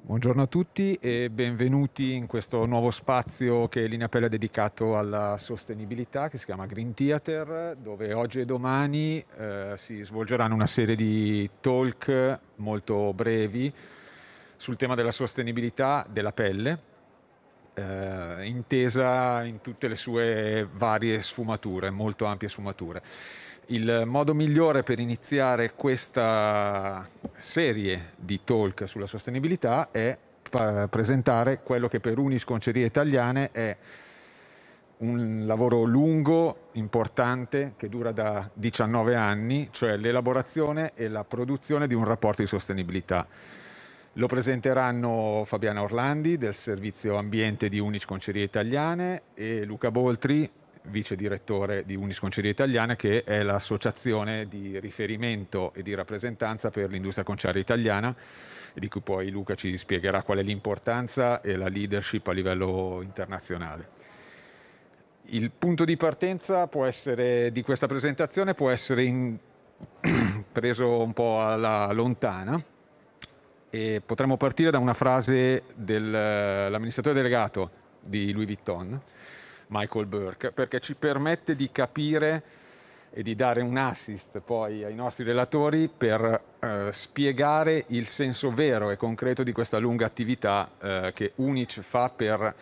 Buongiorno a tutti e benvenuti in questo nuovo spazio che Linea Pelle ha dedicato alla sostenibilità che si chiama Green Theater dove oggi e domani eh, si svolgeranno una serie di talk molto brevi sul tema della sostenibilità della pelle eh, intesa in tutte le sue varie sfumature, molto ampie sfumature. Il modo migliore per iniziare questa serie di talk sulla sostenibilità è presentare quello che per Unis Concerie Italiane è un lavoro lungo, importante, che dura da 19 anni, cioè l'elaborazione e la produzione di un rapporto di sostenibilità lo presenteranno Fabiana Orlandi del servizio ambiente di Unis Concerie Italiane e Luca Boltri, vice direttore di Unis Concerie Italiane, che è l'associazione di riferimento e di rappresentanza per l'industria conciaria italiana, di cui poi Luca ci spiegherà qual è l'importanza e la leadership a livello internazionale. Il punto di partenza essere, di questa presentazione può essere in... preso un po' alla lontana, e potremmo partire da una frase dell'amministratore eh, delegato di Louis Vuitton, Michael Burke, perché ci permette di capire e di dare un assist poi ai nostri relatori per eh, spiegare il senso vero e concreto di questa lunga attività eh, che UNIC fa per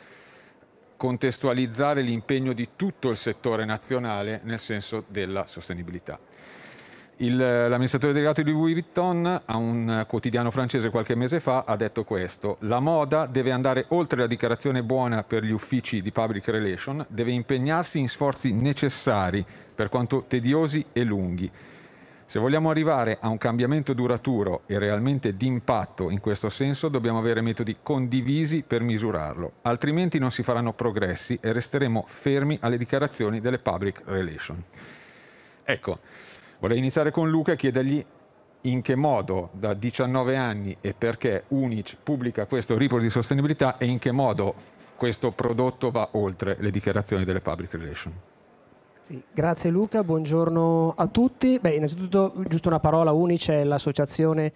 contestualizzare l'impegno di tutto il settore nazionale nel senso della sostenibilità. Il, eh, l'amministratore delegato di Louis Vuitton a un eh, quotidiano francese qualche mese fa ha detto questo la moda deve andare oltre la dichiarazione buona per gli uffici di public relation deve impegnarsi in sforzi necessari per quanto tediosi e lunghi se vogliamo arrivare a un cambiamento duraturo e realmente d'impatto in questo senso, dobbiamo avere metodi condivisi per misurarlo, altrimenti non si faranno progressi e resteremo fermi alle dichiarazioni delle public relation. Ecco, Vorrei iniziare con Luca e chiedergli in che modo da 19 anni e perché Unic pubblica questo report di sostenibilità e in che modo questo prodotto va oltre le dichiarazioni delle public relations. Sì, grazie Luca, buongiorno a tutti. Beh, innanzitutto giusto una parola, Unic è l'associazione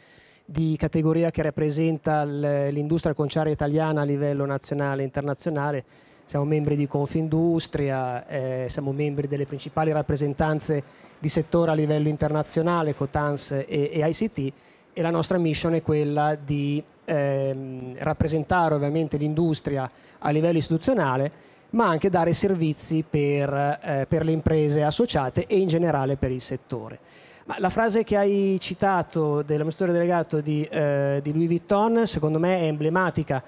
di categoria che rappresenta l'industria conciaria italiana a livello nazionale e internazionale siamo membri di Confindustria, eh, siamo membri delle principali rappresentanze di settore a livello internazionale, Cotans e, e ICT e la nostra mission è quella di ehm, rappresentare ovviamente l'industria a livello istituzionale ma anche dare servizi per, eh, per, le imprese associate e in generale per il settore. Ma la frase che hai citato dell'amministratore delegato di, eh, di Louis Vuitton secondo me è emblematica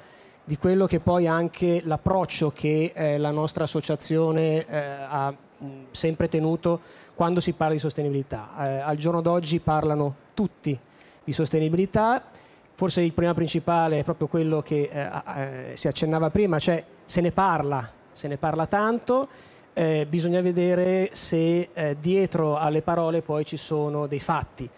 di quello che poi anche l'approccio che eh, la nostra associazione eh, ha sempre tenuto quando si parla di sostenibilità. Eh, al giorno d'oggi parlano tutti di sostenibilità, forse il problema principale è proprio quello che eh, eh, si accennava prima, cioè se ne parla, se ne parla tanto, eh, bisogna vedere se dietro alle parole poi ci sono dei fatti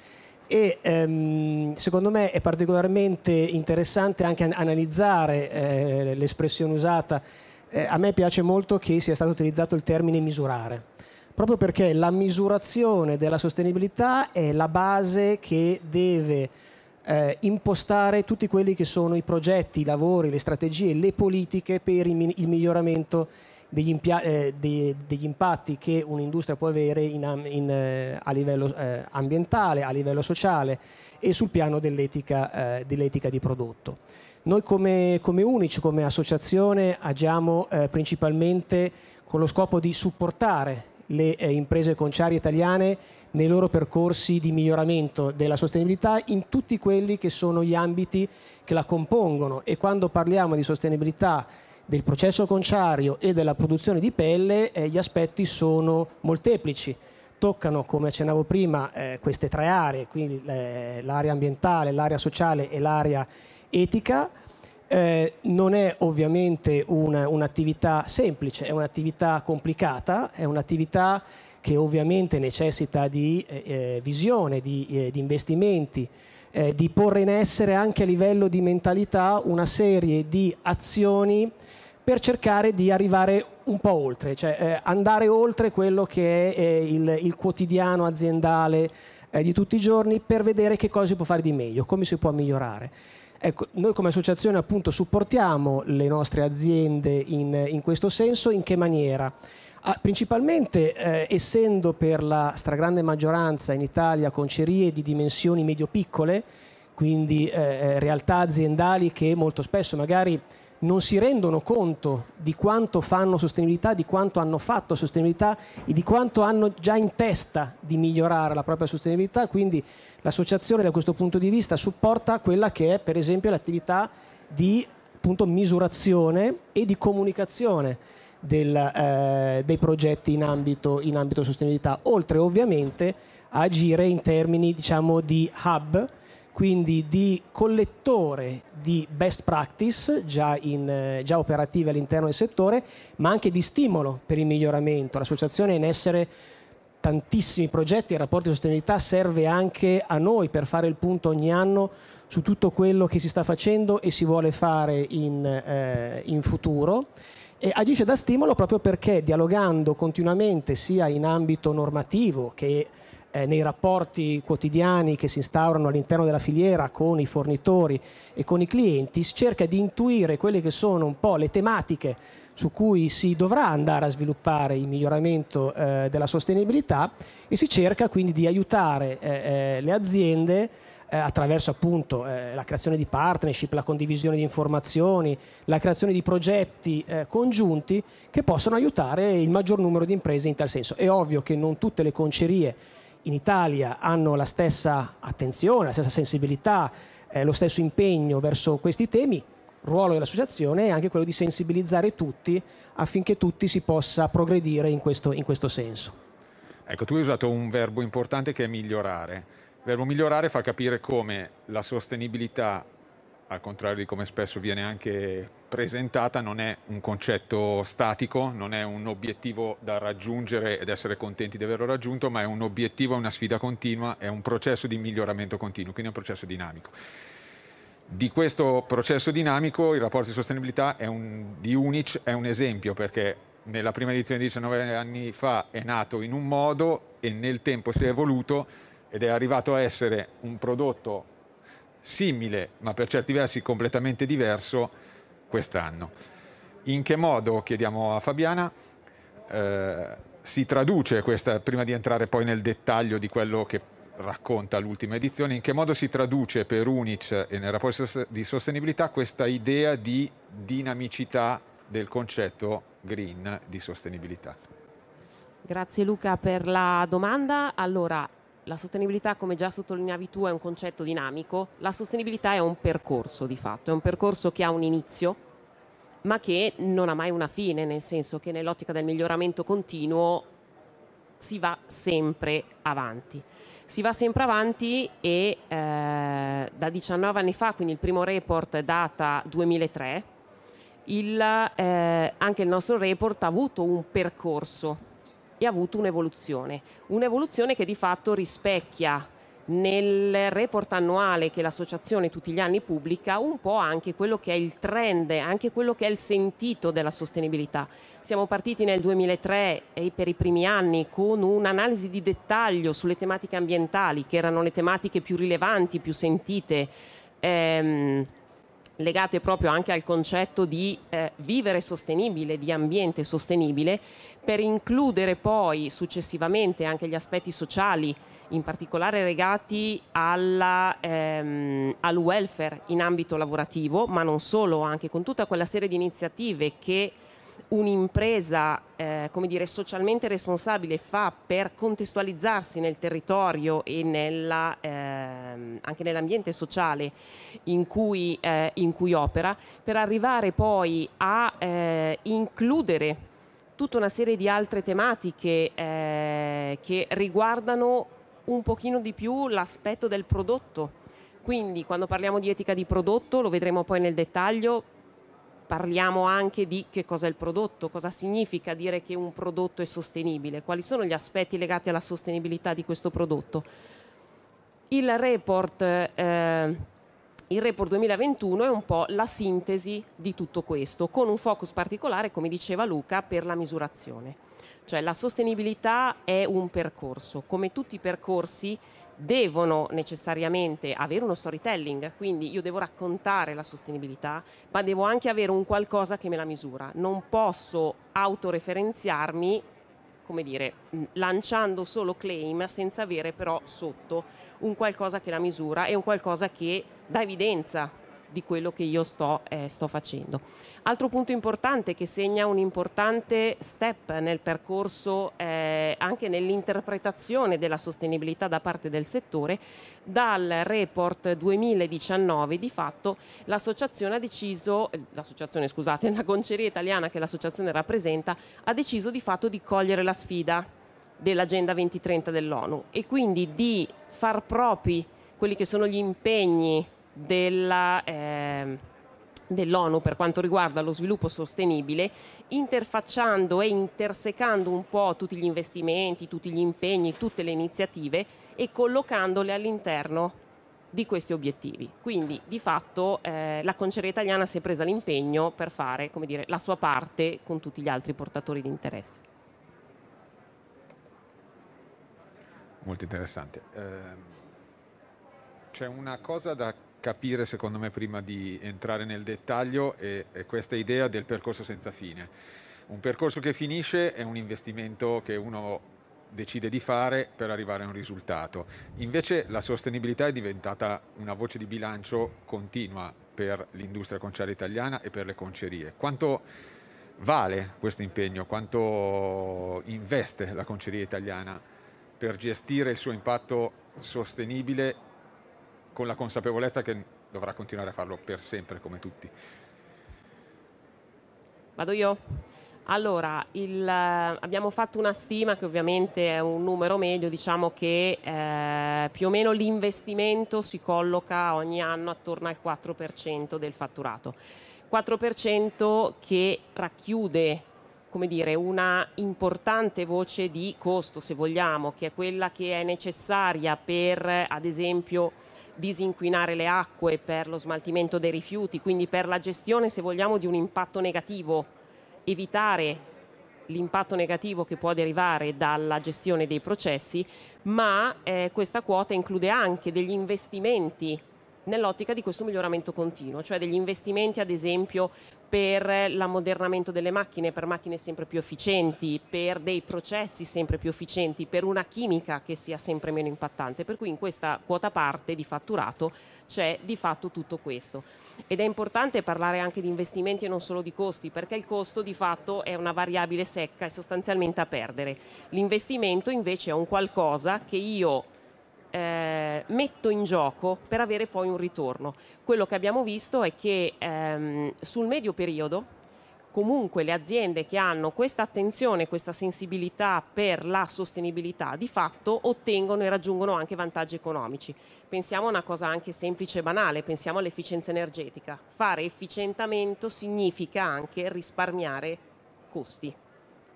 e ehm, secondo me è particolarmente interessante anche analizzare eh, l'espressione usata. Eh, a me piace molto che sia stato utilizzato il termine misurare, proprio perché la misurazione della sostenibilità è la base che deve eh, impostare tutti quelli che sono i progetti, i lavori, le strategie, le politiche per il, il miglioramento degli, impia- eh, dei, degli impatti che un'industria può avere in, in, eh, a livello eh, ambientale, a livello sociale e sul piano dell'etica, eh, dell'etica di prodotto. Noi come, come, UNICE, come associazione, agiamo eh, principalmente con lo scopo di supportare le eh, imprese conciarie italiane nei loro percorsi di miglioramento della sostenibilità in tutti quelli che sono gli ambiti che la compongono e quando parliamo di sostenibilità del processo conciario e della produzione di pelle eh, gli aspetti sono molteplici. Toccano, come accennavo prima, eh, queste tre aree, quindi eh, l'area ambientale, l'area sociale e l'area etica. Eh, non è ovviamente un'attività semplice, è un'attività complicata, è un'attività che ovviamente necessita di eh, eh visione, di, eh, di investimenti, eh, di porre in essere anche a livello di mentalità una serie di azioni per cercare di arrivare un po' oltre, cioè eh, andare oltre quello che è eh, il, il, quotidiano aziendale eh, di tutti i giorni per vedere che cosa si può fare di meglio, come si può migliorare. Ecco, noi come associazione appunto supportiamo le nostre aziende in, in questo senso, in che maniera? Ah, principalmente eh, essendo per la stragrande maggioranza in Italia concerie di dimensioni medio-piccole, quindi eh, eh, realtà aziendali che molto spesso magari non si rendono conto di quanto fanno sostenibilità, di quanto hanno fatto sostenibilità e di quanto hanno già in testa di migliorare la propria sostenibilità, quindi l'associazione da questo punto di vista supporta quella che è per esempio l'attività di appunto, misurazione e di comunicazione del, eh, dei progetti in ambito, in ambito sostenibilità, oltre ovviamente a agire in termini diciamo, di hub, quindi di collettore di best practice già, in, eh, già, operative all'interno del settore, ma anche di stimolo per il miglioramento. L'associazione in essere tantissimi progetti, e rapporti di sostenibilità serve anche a noi per fare il punto ogni anno su tutto quello che si sta facendo e si vuole fare in, eh, in futuro. E agisce da stimolo proprio perché dialogando continuamente sia in ambito normativo che eh, nei rapporti quotidiani che si instaurano all'interno della filiera con i fornitori e con i clienti, si cerca di intuire quelle che sono un po' le tematiche su cui si dovrà andare a sviluppare il miglioramento eh, della sostenibilità e si cerca quindi di aiutare eh, eh le aziende eh, attraverso appunto eh, la creazione di partnership, la condivisione di informazioni, la creazione di progetti eh, congiunti che possono aiutare il maggior numero di imprese in tal senso. È ovvio che non tutte le concerie in Italia hanno la stessa attenzione, la stessa sensibilità, eh, lo stesso impegno verso questi temi, il ruolo dell'associazione è anche quello di sensibilizzare tutti affinché tutti si possa progredire in questo, in questo senso. Ecco, tu hai usato un verbo importante che è migliorare. Il verbo migliorare fa capire come la sostenibilità al contrario di come spesso viene anche presentata, non è un concetto statico, non è un obiettivo da raggiungere ed essere contenti di averlo raggiunto, ma è un obiettivo, è una sfida continua, è un processo di miglioramento continuo, quindi è un processo dinamico. Di questo processo dinamico il rapporto di sostenibilità un, di Unic è un esempio perché nella prima edizione di 19 anni fa è nato in un modo e nel tempo si è evoluto ed è arrivato a essere un prodotto simile, ma per certi versi completamente diverso, quest'anno. In che modo, chiediamo a Fabiana, eh, si traduce questa, prima di entrare poi nel dettaglio di quello che racconta l'ultima edizione, in che modo si traduce per Unic e nel rapporto di sostenibilità questa idea di dinamicità del concetto green di sostenibilità? Grazie Luca per la domanda. Allora, la sostenibilità, come già sottolineavi tu, è un concetto dinamico, la sostenibilità è un percorso di fatto, è un percorso che ha un inizio, ma che non ha mai una fine, nel senso che nell'ottica del miglioramento continuo si va sempre avanti. Si va sempre avanti e eh, da 19 anni fa, quindi il primo report data 2003, il, eh, anche il nostro report ha avuto un percorso e ha avuto un'evoluzione, un'evoluzione che di fatto rispecchia nel report annuale che l'associazione tutti gli anni pubblica un po' anche quello che è il trend, anche quello che è il sentito della sostenibilità. Siamo partiti nel 2003 e per i primi anni con un'analisi di dettaglio sulle tematiche ambientali, che erano le tematiche più rilevanti, più sentite. Ehm, legate proprio anche al concetto di eh, vivere sostenibile, di ambiente sostenibile, per includere poi successivamente anche gli aspetti sociali, in particolare legati alla, ehm, al welfare in ambito lavorativo, ma non solo, anche con tutta quella serie di iniziative che un'impresa eh, come dire, socialmente responsabile fa per contestualizzarsi nel territorio e nella, eh, anche nell'ambiente sociale in cui, eh, in cui, opera, per arrivare poi a eh, includere tutta una serie di altre tematiche eh, che riguardano un pochino di più l'aspetto del prodotto. Quindi quando parliamo di etica di prodotto, lo vedremo poi nel dettaglio, parliamo anche di che cosa è il prodotto, cosa significa dire che un prodotto è sostenibile, quali sono gli aspetti legati alla sostenibilità di questo prodotto. Il report, eh, il report 2021 è un po' la sintesi di tutto questo, con un focus particolare, come diceva Luca, per la misurazione. Cioè la sostenibilità è un percorso, come tutti i percorsi devono necessariamente avere uno storytelling, quindi io devo raccontare la sostenibilità, ma devo anche avere un qualcosa che me la misura. Non posso autoreferenziarmi, come dire, mm, lanciando solo claim senza avere però sotto un qualcosa che la misura e un qualcosa che dà evidenza di quello che io sto, eh, sto facendo. Altro punto importante che segna un importante step nel percorso, eh, anche nell'interpretazione della sostenibilità da parte del settore, dal report 2019 di fatto l'associazione ha deciso, eh, l'associazione scusate, la conceria italiana che l'associazione rappresenta, ha deciso di fatto di cogliere la sfida dell'Agenda 2030 dell'ONU e quindi di far propri quelli che sono gli impegni della... Eh, dell'ONU per quanto riguarda lo sviluppo sostenibile, interfacciando e intersecando un po' tutti gli investimenti, tutti gli impegni, tutte le iniziative e collocandole all'interno di questi obiettivi. Quindi di fatto eh, la Conceria italiana si è presa l'impegno per fare dire, la sua parte con tutti gli altri portatori di interesse. Molto interessante. Eh, c'è una cosa da capire, secondo me, prima di entrare nel dettaglio, è, è questa idea del percorso senza fine. Un percorso che finisce è un investimento che uno decide di fare per arrivare a un risultato. Invece la sostenibilità è diventata una voce di bilancio continua per l'industria conciaria italiana e per le concerie. Quanto vale questo impegno? Quanto investe la conceria italiana per gestire il suo impatto sostenibile con la consapevolezza che dovrà continuare a farlo per sempre come tutti. Vado io. Allora, il, eh, abbiamo fatto una stima che ovviamente è un numero medio, diciamo che eh, più o meno l'investimento si colloca ogni anno attorno al 4% del fatturato. 4% che racchiude come dire, una importante voce di costo, se vogliamo, che è quella che è necessaria per, ad esempio, disinquinare le acque, per lo smaltimento dei rifiuti, quindi per la gestione, se vogliamo, di un impatto negativo, evitare l'impatto negativo che può derivare dalla gestione dei processi, ma eh, questa quota include anche degli investimenti nell'ottica di questo miglioramento continuo, cioè degli investimenti ad esempio per l'ammodernamento delle macchine, per macchine sempre più efficienti, per dei processi sempre più efficienti, per una chimica che sia sempre meno impattante, per cui in questa quota parte di fatturato c'è di fatto tutto questo. Ed è importante parlare anche di investimenti e non solo di costi, perché il costo di fatto è una variabile secca e sostanzialmente a perdere. L'investimento invece è un qualcosa che io eh, metto in gioco per avere poi un ritorno. Quello che abbiamo visto è che ehm, sul medio periodo comunque le aziende che hanno questa attenzione, questa sensibilità per la sostenibilità di fatto ottengono e raggiungono anche vantaggi economici. Pensiamo a una cosa anche semplice e banale, pensiamo all'efficienza energetica. Fare efficientamento significa anche risparmiare costi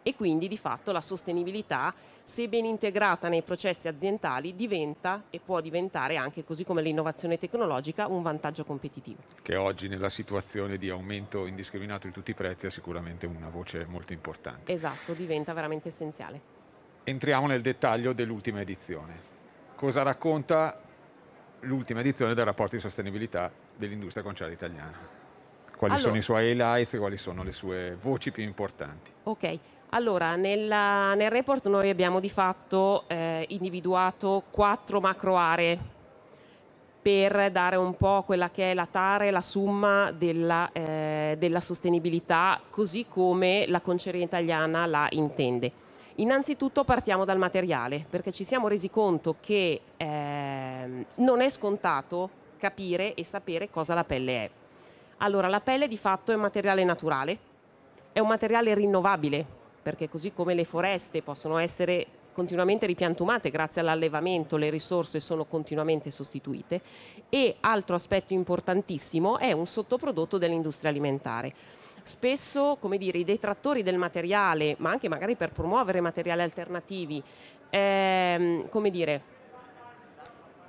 e quindi di fatto la sostenibilità, se ben integrata nei processi aziendali, diventa e può diventare anche così come l'innovazione tecnologica un vantaggio competitivo. Che oggi nella situazione di aumento indiscriminato di tutti i prezzi è sicuramente una voce molto importante. Esatto, diventa veramente essenziale. Entriamo nel dettaglio dell'ultima edizione. Cosa racconta l'ultima edizione del rapporto di sostenibilità dell'industria conciaria italiana? Quali allora. sono i suoi highlights e quali sono le sue voci più importanti? Ok, allora, nella, nel report noi abbiamo di fatto eh, individuato quattro macro aree per dare un po' quella che è la tare, la summa della, eh, della sostenibilità, così come la conceria italiana la intende. Innanzitutto partiamo dal materiale, perché ci siamo resi conto che eh, non è scontato capire e sapere cosa la pelle è. Allora, la pelle di fatto è un materiale naturale, è un materiale rinnovabile, perché così come le foreste possono essere continuamente ripiantumate grazie all'allevamento, le risorse sono continuamente sostituite e altro aspetto importantissimo è un sottoprodotto dell'industria alimentare. Spesso, come dire, i detrattori del materiale, ma anche magari per promuovere materiali alternativi, ehm, come dire,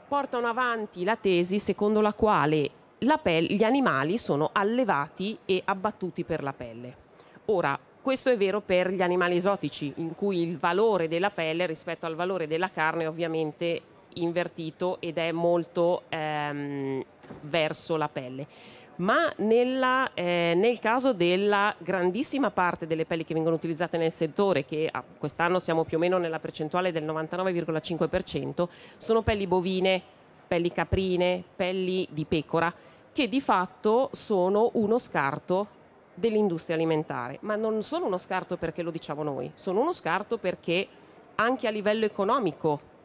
portano avanti la tesi secondo la quale la pelle, gli animali sono allevati e abbattuti per la pelle. Ora, questo è vero per gli animali esotici, in cui il valore della pelle rispetto al valore della carne è ovviamente invertito ed è molto ehm, verso la pelle. Ma nella, eh, nel caso della grandissima parte delle pelli che vengono utilizzate nel settore, che ah, quest'anno siamo più o meno nella percentuale del 99,5%, sono pelli bovine, pelli caprine, pelli di pecora, che di fatto sono uno scarto dell'industria alimentare, ma non sono uno scarto perché lo diciamo noi, sono uno scarto perché anche a livello economico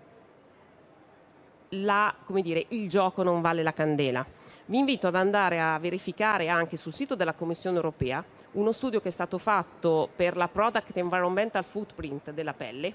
la, dire, il gioco non vale la candela. Vi invito ad andare a verificare anche sul sito della Commissione europea uno studio che è stato fatto per la Product Environmental Footprint della pelle,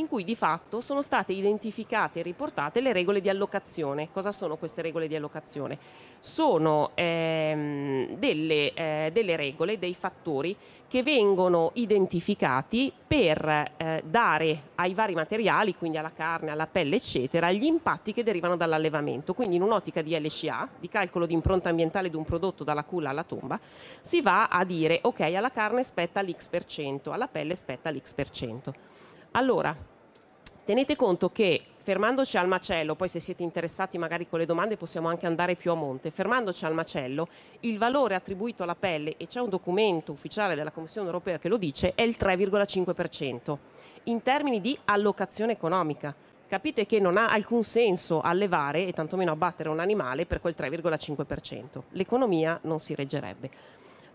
in cui di fatto sono state identificate e riportate le regole di allocazione. Cosa sono queste regole di allocazione? Sono ehm, delle, eh, delle, regole, dei fattori che vengono identificati per eh, dare ai vari materiali, quindi alla carne, alla pelle, eccetera, gli impatti che derivano dall'allevamento. Quindi in un'ottica di LCA, di calcolo di impronta ambientale di un prodotto dalla culla alla tomba, si va a dire ok alla carne spetta l'X%, alla pelle spetta l'X%. Allora, tenete conto che fermandoci al macello, poi se siete interessati magari con le domande possiamo anche andare più a monte, fermandoci al macello, il valore attribuito alla pelle, e c'è un documento ufficiale della Commissione europea che lo dice, è il 3,5% in termini di allocazione economica. Capite che non ha alcun senso allevare e tantomeno abbattere un animale per quel 3,5%. L'economia non si reggerebbe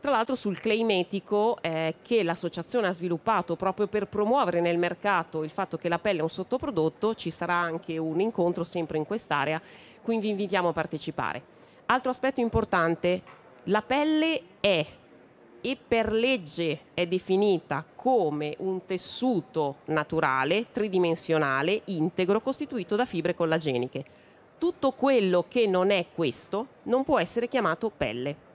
tra l'altro sul claim etico eh, che l'associazione ha sviluppato proprio per promuovere nel mercato il fatto che la pelle è un sottoprodotto, ci sarà anche un incontro sempre in quest'area, quindi vi invitiamo a partecipare. Altro aspetto importante, la pelle è e per legge è definita come un tessuto naturale, tridimensionale, integro, costituito da fibre collageniche. Tutto quello che non è questo non può essere chiamato pelle.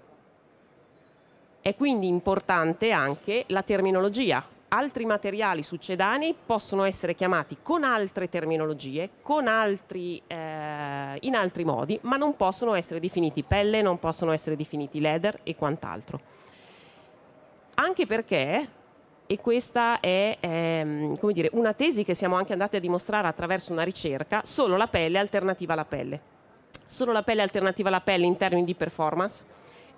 È quindi importante anche la terminologia. Altri materiali succedanei possono essere chiamati con altre terminologie, con altri, eh, in altri modi, ma non possono essere definiti pelle, non possono essere definiti leather e quant'altro. Anche perché e questa è ehm, dire, una tesi che siamo anche andati a dimostrare attraverso una ricerca, solo la pelle è alternativa alla pelle. Solo la pelle è alternativa alla pelle in termini di performance,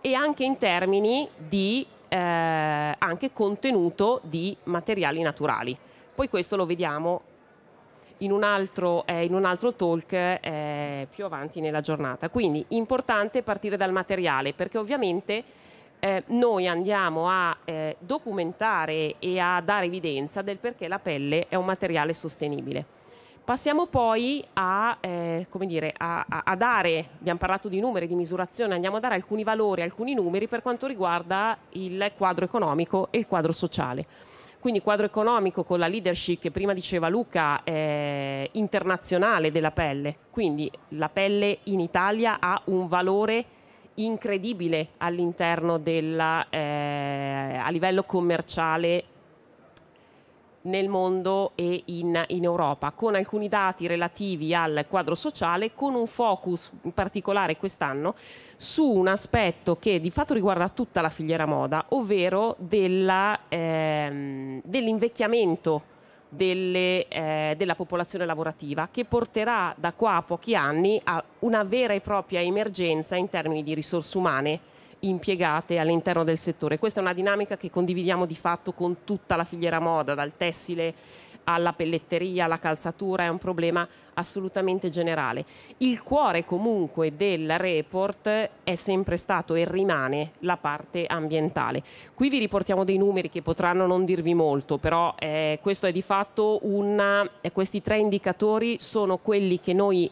e anche in termini di eh, contenuto di materiali naturali. Poi questo lo vediamo in un altro, eh, in un altro talk eh, più avanti nella giornata. Quindi importante partire dal materiale perché ovviamente eh, noi andiamo a eh, documentare e a dare evidenza del perché la pelle è un materiale sostenibile. Passiamo poi a, eh, dire, a, a, dare, abbiamo parlato di numeri, di misurazione, andiamo a dare alcuni valori, alcuni numeri per quanto riguarda il quadro economico e il quadro sociale. Quindi quadro economico con la leadership che prima diceva Luca eh, internazionale della pelle, quindi la pelle in Italia ha un valore incredibile all'interno della, eh, a livello commerciale nel mondo e in, in, Europa, con alcuni dati relativi al quadro sociale, con un focus in particolare quest'anno su un aspetto che di fatto riguarda tutta la filiera moda, ovvero della, ehm, dell'invecchiamento delle, eh, della popolazione lavorativa che porterà da qua a pochi anni a una vera e propria emergenza in termini di risorse umane impiegate all'interno del settore. Questa è una dinamica che condividiamo di fatto con tutta la filiera moda, dal tessile alla pelletteria, alla calzatura, è un problema assolutamente generale. Il cuore comunque del report è sempre stato e rimane la parte ambientale. Qui vi riportiamo dei numeri che potranno non dirvi molto, però eh, questo è di fatto una, eh, questi tre indicatori sono quelli che noi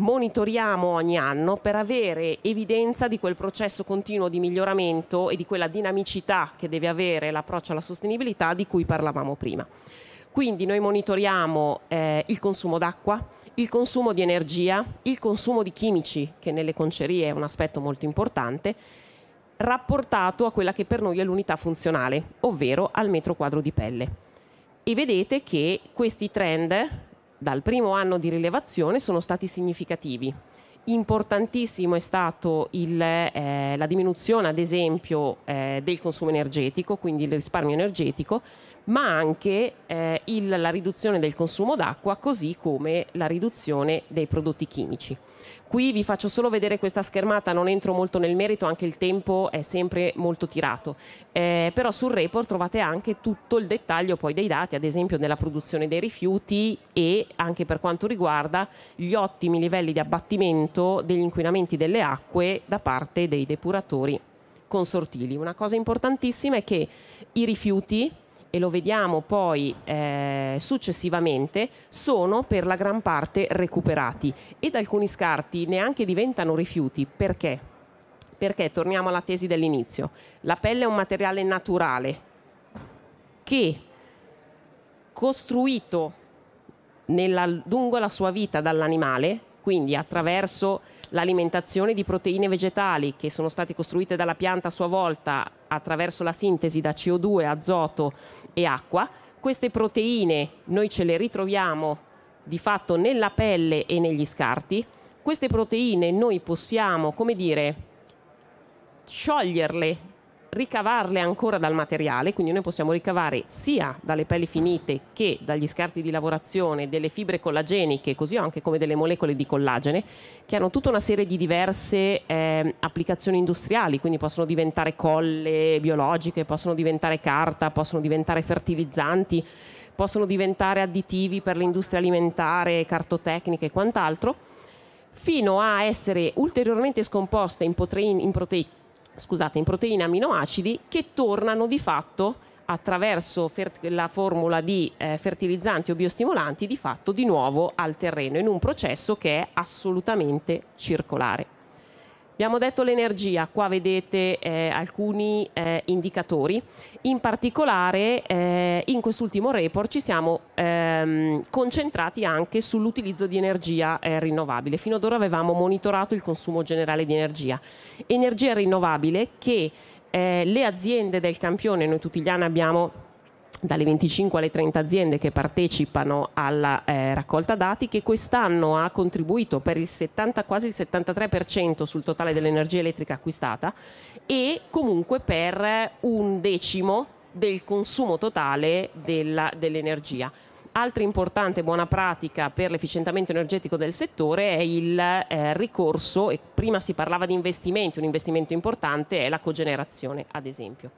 monitoriamo ogni anno per avere evidenza di quel processo continuo di miglioramento e di quella dinamicità che deve avere l'approccio alla sostenibilità di cui parlavamo prima. Quindi noi monitoriamo eh, il consumo d'acqua, il consumo di energia, il consumo di chimici, che nelle concerie è un aspetto molto importante, rapportato a quella che per noi è l'unità funzionale, ovvero al metro quadro di pelle. E vedete che questi trend dal primo anno di rilevazione sono stati significativi. Importantissimo è stato il, eh, la diminuzione, ad esempio, eh, del consumo energetico, quindi il risparmio energetico, ma anche eh, il, la riduzione del consumo d'acqua, così come la riduzione dei prodotti chimici. Qui vi faccio solo vedere questa schermata, non entro molto nel merito, anche il tempo è sempre molto tirato. Eh, però sul report trovate anche tutto il dettaglio poi dei dati, ad esempio della produzione dei rifiuti e anche per quanto riguarda gli ottimi livelli di abbattimento degli inquinamenti delle acque da parte dei depuratori consortili. Una cosa importantissima è che i rifiuti e lo vediamo poi eh, successivamente, sono per la gran parte recuperati ed alcuni scarti neanche diventano rifiuti. Perché? Perché torniamo alla tesi dell'inizio. La pelle è un materiale naturale che costruito nella, lungo la sua vita dall'animale, quindi attraverso l'alimentazione di proteine vegetali che sono state costruite dalla pianta a sua volta attraverso la sintesi da CO2, azoto e acqua. Queste proteine noi ce le ritroviamo di fatto nella pelle e negli scarti. Queste proteine noi possiamo, come dire, scioglierle ricavarle ancora dal materiale, quindi noi possiamo ricavare sia dalle pelli finite che dagli scarti di lavorazione delle fibre collageniche, così anche come delle molecole di collagene, che hanno tutta una serie di diverse eh, applicazioni industriali, quindi possono diventare colle biologiche, possono diventare carta, possono diventare fertilizzanti, possono diventare additivi per l'industria alimentare, cartotecniche e quant'altro fino a essere ulteriormente scomposte in, proteine, in prote- scusate, in proteine aminoacidi che tornano di fatto attraverso la formula di eh, fertilizzanti o biostimolanti di fatto di nuovo al terreno in un processo che è assolutamente circolare. Abbiamo detto l'energia, qua vedete eh, alcuni eh, indicatori, in particolare eh, in quest'ultimo report ci siamo ehm, concentrati anche sull'utilizzo di energia eh, rinnovabile, fino ad ora avevamo monitorato il consumo generale di energia, energia rinnovabile che eh, le aziende del campione, noi tutti gli anni abbiamo dalle 25 alle 30 aziende che partecipano alla eh, raccolta dati che quest'anno ha contribuito per il 70, quasi il 73% sul totale dell'energia elettrica acquistata e comunque per un decimo del consumo totale dell'energia. Altra importante buona pratica per l'efficientamento energetico del settore è il eh, ricorso, e prima si parlava di investimenti, un investimento importante è la cogenerazione ad esempio.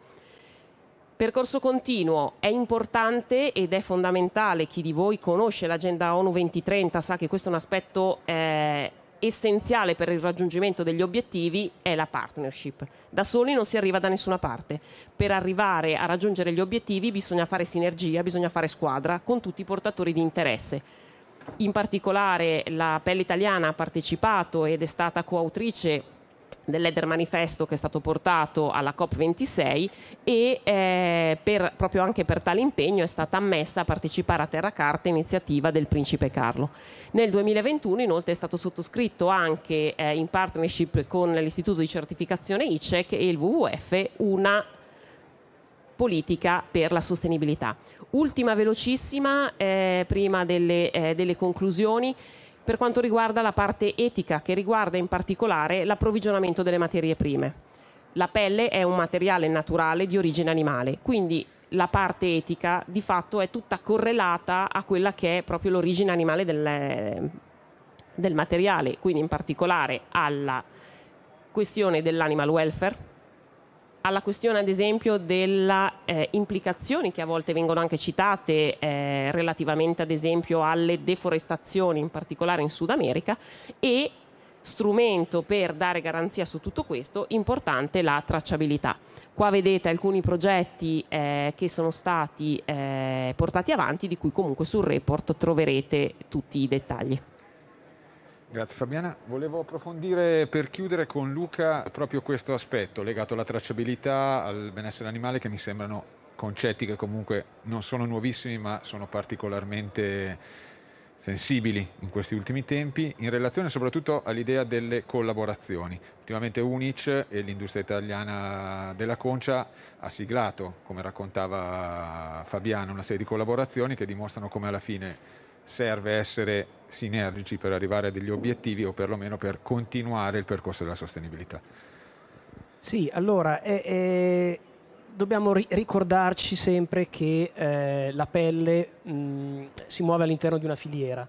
Percorso continuo è importante ed è fondamentale. Chi di voi conosce l'agenda ONU 2030 sa che questo è un aspetto eh, essenziale per il raggiungimento degli obiettivi è la partnership. Da soli non si arriva da nessuna parte. Per arrivare a raggiungere gli obiettivi bisogna fare sinergia, bisogna fare squadra con tutti i portatori di interesse. In particolare la Pelle Italiana ha partecipato ed è stata coautrice dell'Eder Manifesto che è stato portato alla COP26 e eh, per, proprio anche per tale impegno è stata ammessa a partecipare a Terra Carta iniziativa del Principe Carlo. Nel 2021 inoltre è stato sottoscritto anche eh, in partnership con l'Istituto di Certificazione ICEC e il WWF una politica per la sostenibilità. Ultima velocissima, eh, prima delle, eh, delle conclusioni, per quanto riguarda la parte etica che riguarda in particolare l'approvvigionamento delle materie prime. La pelle è un materiale naturale di origine animale, quindi la parte etica di fatto è tutta correlata a quella che è proprio l'origine animale del, del materiale, quindi in particolare alla questione dell'animal welfare, alla questione ad esempio delle eh, implicazioni che a volte vengono anche citate eh, relativamente ad esempio alle deforestazioni in particolare in Sud America e strumento per dare garanzia su tutto questo importante la tracciabilità. Qua vedete alcuni progetti eh, che sono stati eh, portati avanti di cui comunque sul report troverete tutti i dettagli. Grazie Fabiana. Volevo approfondire per chiudere con Luca proprio questo aspetto legato alla tracciabilità, al benessere animale che mi sembrano concetti che comunque non sono nuovissimi ma sono particolarmente sensibili in questi ultimi tempi in relazione soprattutto all'idea delle collaborazioni. Ultimamente Unic e l'industria italiana della concia ha siglato, come raccontava Fabiana, una serie di collaborazioni che dimostrano come alla fine serve essere sinergici per arrivare a degli obiettivi o perlomeno per continuare il percorso della sostenibilità. Sì, allora eh, eh, dobbiamo ri- ricordarci sempre che eh, la pelle mh, si muove all'interno di una filiera,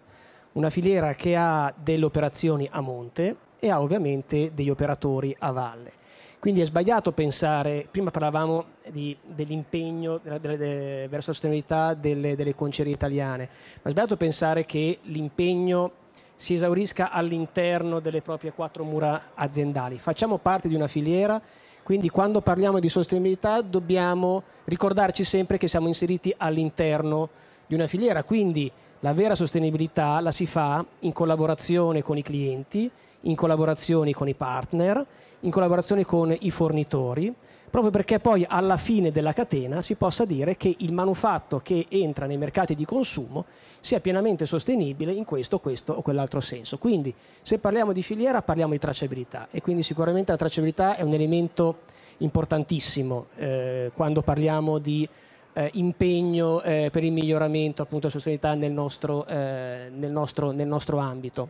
una filiera che ha delle operazioni a monte e ha ovviamente degli operatori a valle. Quindi è sbagliato pensare, prima parlavamo di, dell'impegno della, della, de, verso la sostenibilità delle, delle concerie italiane, ma è sbagliato pensare che l'impegno si esaurisca all'interno delle proprie quattro mura aziendali. Facciamo parte di una filiera, quindi quando parliamo di sostenibilità dobbiamo ricordarci sempre che siamo inseriti all'interno di una filiera, quindi la vera sostenibilità la si fa in collaborazione con i clienti in collaborazione con i partner, in collaborazione con i fornitori, proprio perché poi alla fine della catena si possa dire che il manufatto che entra nei mercati di consumo sia pienamente sostenibile in questo, questo o quell'altro senso. Quindi se parliamo di filiera parliamo di tracciabilità e quindi sicuramente la tracciabilità è un elemento importantissimo eh, quando parliamo di eh, impegno eh, per il miglioramento appunto della sostenibilità nel nostro, eh, nel nostro, nel nostro ambito.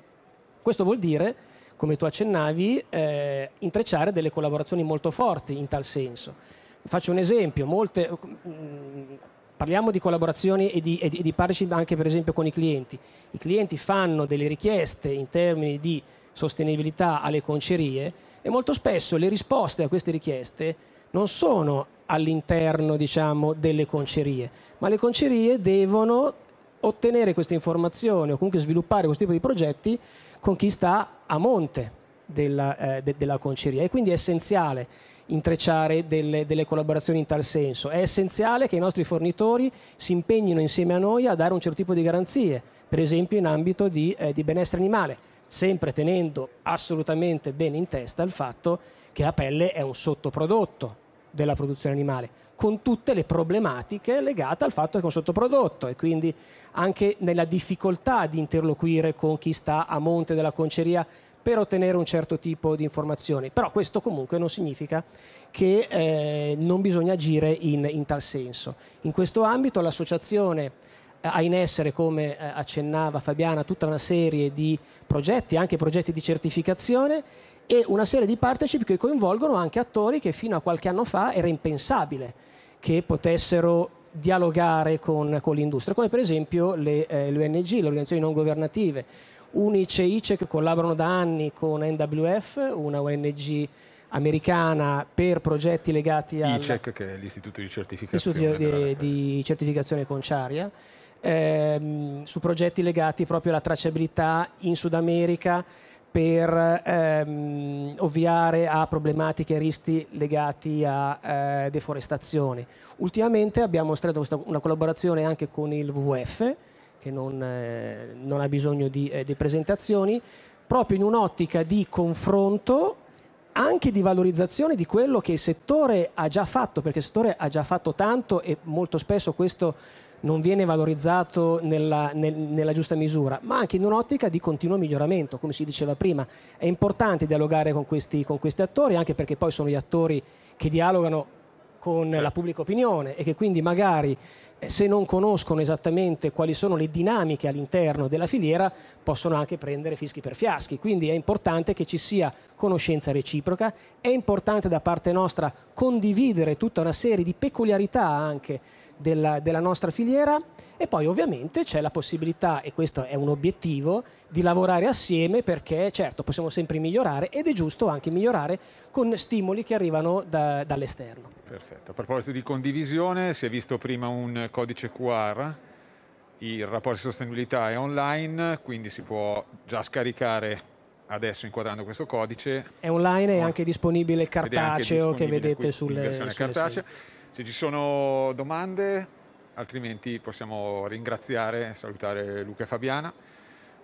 Questo vuol dire come tu accennavi, eh, intrecciare delle collaborazioni molto forti in tal senso. Faccio un esempio, molte, mh, mm, parliamo di collaborazioni e di, e di, di partnership anche per esempio con i clienti. I clienti fanno delle richieste in termini di sostenibilità alle concerie e molto spesso le risposte a queste richieste non sono all'interno diciamo, delle concerie, ma le concerie devono ottenere queste informazioni o comunque sviluppare questo tipo di progetti con chi sta a monte della, eh, de, della conceria e quindi è essenziale intrecciare delle, delle, collaborazioni in tal senso. È essenziale che i nostri fornitori si impegnino insieme a noi a dare un certo tipo di garanzie, per esempio in ambito di, eh, di benessere animale, sempre tenendo assolutamente bene in testa il fatto che la pelle è un sottoprodotto della produzione animale, con tutte le problematiche legate al fatto che è un sottoprodotto e quindi anche nella difficoltà di interloquire con chi sta a monte della conceria per ottenere un certo tipo di informazioni. Però questo comunque non significa che eh, non bisogna agire in, in tal senso. In questo ambito l'associazione eh, ha in essere, come eh, accennava Fabiana, tutta una serie di progetti, anche progetti di certificazione e una serie di partnership che coinvolgono anche attori che fino a qualche anno fa era impensabile che potessero dialogare con, con l'industria, come per esempio le, eh, le ONG, le organizzazioni non governative. Unice e ICE che collaborano da anni con NWF, una ONG americana per progetti legati al... ICEC, che è l'istituto di certificazione. Istituto di, di certificazione conciaria ehm, su progetti legati proprio alla tracciabilità in Sud America per ehm, ovviare a problematiche e rischi legati a eh, deforestazione. Ultimamente abbiamo stretto una collaborazione anche con il WWF, che non, eh, non ha bisogno di, eh, di presentazioni, proprio in un'ottica di confronto anche di valorizzazione di quello che il settore ha già fatto, perché il settore ha già fatto tanto e molto spesso questo non viene valorizzato nella, nel, nella giusta misura, ma anche in un'ottica di continuo miglioramento, come si diceva prima. È importante dialogare con questi, con questi attori, anche perché poi sono gli attori che dialogano con la pubblica opinione e che quindi magari eh, se non conoscono esattamente quali sono le dinamiche all'interno della filiera, possono anche prendere fischi per fiaschi. Quindi è importante che ci sia conoscenza reciproca, è importante da parte nostra condividere tutta una serie di peculiarità anche della, della nostra filiera e poi ovviamente c'è la possibilità, e questo è un obiettivo, di lavorare assieme perché certo possiamo sempre migliorare ed è giusto anche migliorare con stimoli che arrivano da, dall'esterno. Perfetto. A proposito di condivisione, si è visto prima un codice QR, il rapporto di sostenibilità è online, quindi si può già scaricare adesso inquadrando questo codice. È online e no. anche disponibile cartaceo disponibile che vedete sulle, sulle cartacea. Se ci sono domande, altrimenti possiamo ringraziare salutare Luca e Fabiana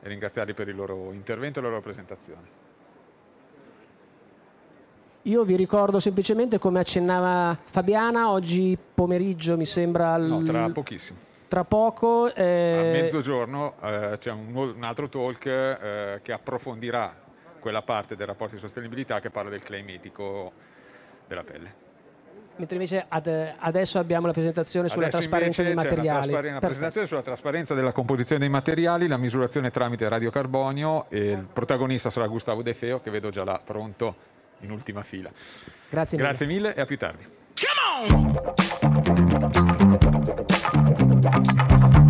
e ringraziarli per il loro intervento e la loro presentazione. Io vi ricordo semplicemente come accennava Fabiana, oggi pomeriggio mi sembra... L... No, tra pochissimo. Tra poco... Eh... A mezzogiorno eh, c'è un, un, altro talk eh, che approfondirà quella parte del rapporto di sostenibilità che parla del claim etico della pelle mentre invece ad, adesso abbiamo la presentazione sulla trasparenza dei materiali. Una, la presentazione sulla trasparenza della composizione dei materiali, la misurazione tramite radiocarbonio e il protagonista sarà Gustavo De Feo che vedo già là pronto in ultima fila. Grazie mille. Grazie mille e a più tardi. Come on!